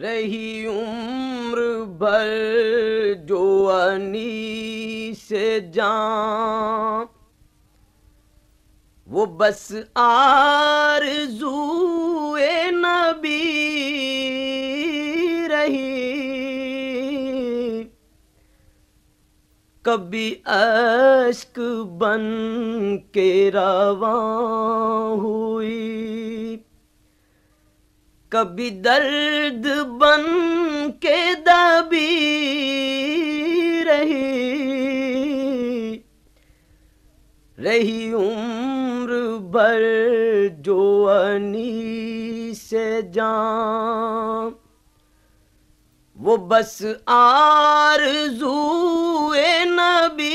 रही उम्र भर जो अनी से जान वो बस आर आरज़ूए नबी रही कभी अश्क बन के रवा हुई कभी दर्द बन के दबी रही रही उम्र भर जो अनी से जान वो बस आर जू नबी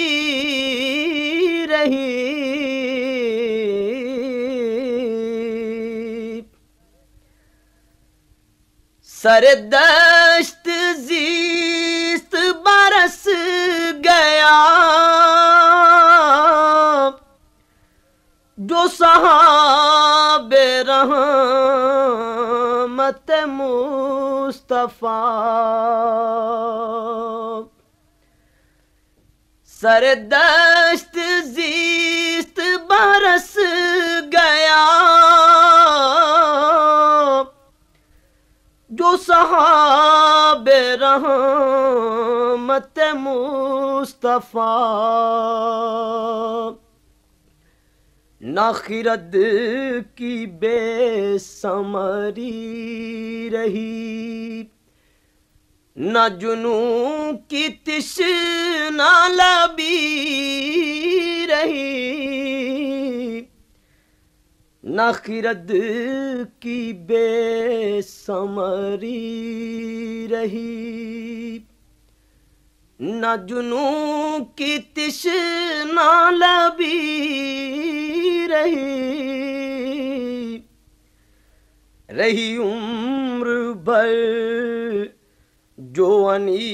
रही सर दस्त जीस्त बरस गया जो सहाब रहमत मुस्तफ़ा सर दस्त जीस्त बरस सहाब रहमत मुस्तफ़ा नाखिरत की बेसमरी रही न जुनू की तिश ना लबी रही नखीरत की बेसमरी रही न जुनू की तिश ना लबी रही रही उम्र भर जोअनी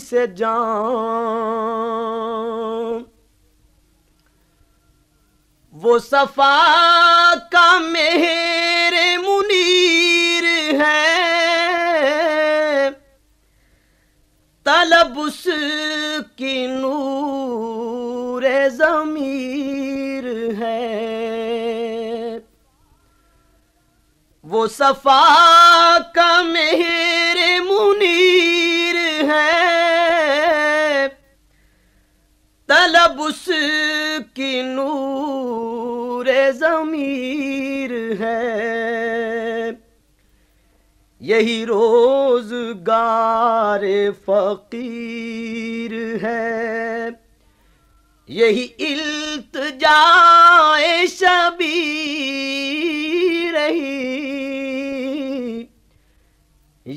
से जान वो सफा का मेहर मुनीर है तलब उसकी नूर जमीर है वो सफा का मेहर मुनीर है तलब उसकी नूर जमीर है यही रोजगार फकीर है यही इल्त जाए शबी रही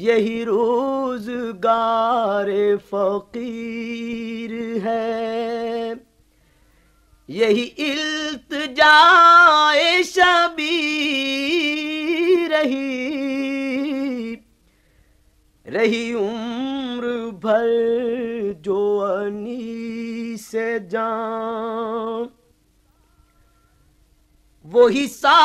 यही रोजगार फकीर है यही इल्त जाए शबी रही रही उम्र भर जो अनी से जा वही सा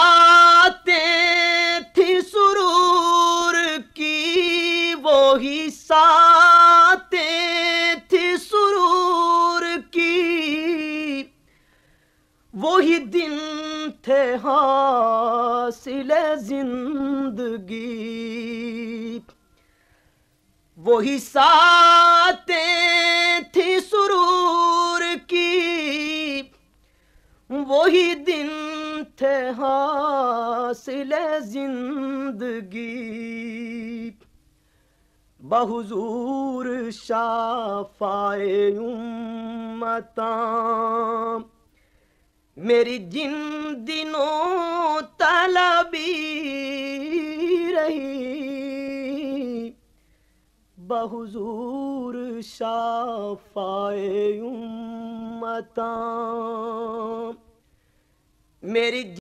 ले जिंदगी वही साते थी सुरूर की वही दिन थे हासिल जिंदगी बहुजूर शाफाए उम्मता मेरी जिन दिनों तलबी रही बहुजूर शाफाए उम्मता मेरी